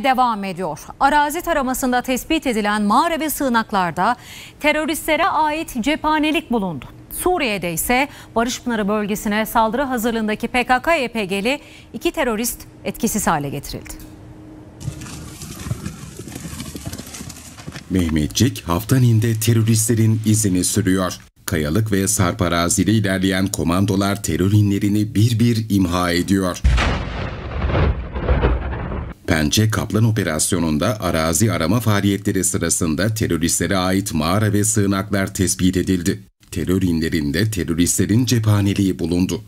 devam ediyor. Arazi taramasında tespit edilen mağara ve sığınaklarda teröristlere ait cephanelik bulundu. Suriye'de ise Barış Pınarı bölgesine saldırı hazırlığındaki PKK-YPG'li e iki terörist etkisiz hale getirildi. Mehmetçik Haftanin'de teröristlerin izini sürüyor. Kayalık ve sarp arazide ilerleyen komandolar terör inlerini bir bir imha ediyor. Pençe Kaplan operasyonunda arazi arama faaliyetleri sırasında teröristlere ait mağara ve sığınaklar tespit edildi. Terör inlerinde teröristlerin cephaneliği bulundu.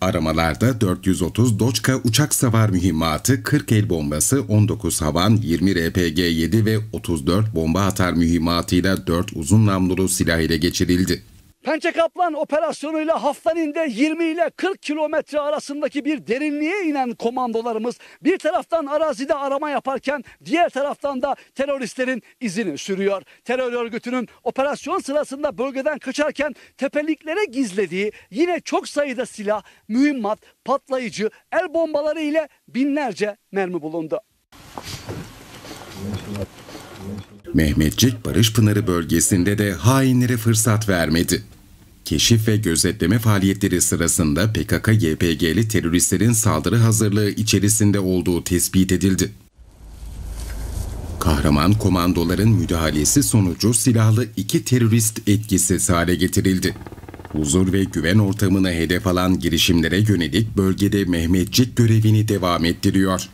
Aramalarda 430 Doçka uçak savar mühimmatı, 40 el bombası, 19 havan, 20 RPG-7 ve 34 bomba atar mühimmatıyla 4 uzun namlulu silah ile geçirildi. Pençe Kaplan operasyonuyla Haftanin'de 20 ile 40 kilometre arasındaki bir derinliğe inen komandolarımız bir taraftan arazide arama yaparken diğer taraftan da teröristlerin izini sürüyor. Terör örgütünün operasyon sırasında bölgeden kaçarken tepeliklere gizlediği yine çok sayıda silah, mühimmat, patlayıcı, el bombaları ile binlerce mermi bulundu. Mehmetçik Barış Pınarı bölgesinde de hainlere fırsat vermedi. Keşif ve gözetleme faaliyetleri sırasında PKK-YPG'li teröristlerin saldırı hazırlığı içerisinde olduğu tespit edildi. Kahraman komandoların müdahalesi sonucu silahlı iki terörist etkisiz hale getirildi. Huzur ve güven ortamına hedef alan girişimlere yönelik bölgede Mehmetçik görevini devam ettiriyor.